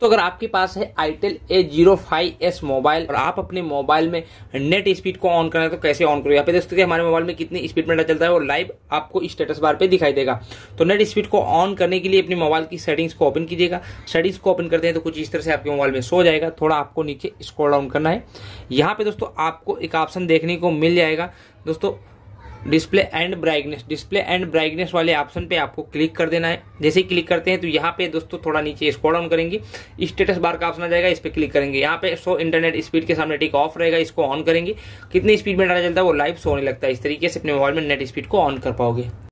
तो अगर आपके पास है itel A zero five S mobile और आप अपने मोबाइल में नेट स्पीड को ऑन करना है तो कैसे ऑन करो यहाँ पे दोस्तों हमारे मोबाइल में कितनी स्पीड में डाटा चलता है और लाइव आपको स्टेटस बार पे दिखाई देगा तो नेट स्पीड को ऑन करने के लिए अपने मोबाइल की सेटिंग्स को ओपन कीजिएगा सेटिंग्स को ओपन करते हैं तो कुछ इस तरह से आपके मोबाइल में सो जाएगा थोड़ा आपको नीचे स्क्रॉल डाउन करना है यहाँ पे दोस्तों आपको एक ऑप्शन देखने को मिल जाएगा दोस्तों display and brightness display and brightness वाले ऑप्शन पे आपको क्लिक कर देना है जैसे ही क्लिक करते हैं तो यहाँ पे दोस्तों थोड़ा नीचे स्क्रॉल ऑन करेंगे स्टेटस बार का ऑप्शन आ जाएगा इस पर क्लिक करेंगे यहाँ पे शो इंटरनेट स्पीड के सामने टिक ऑफ रहेगा इसको ऑन करेंगे कितनी स्पीड में डाला चलता है वो लाइव शो होने लगता है इस तरीके से अपने मोबाइल में नेट स्पीड को ऑन कर पाओगे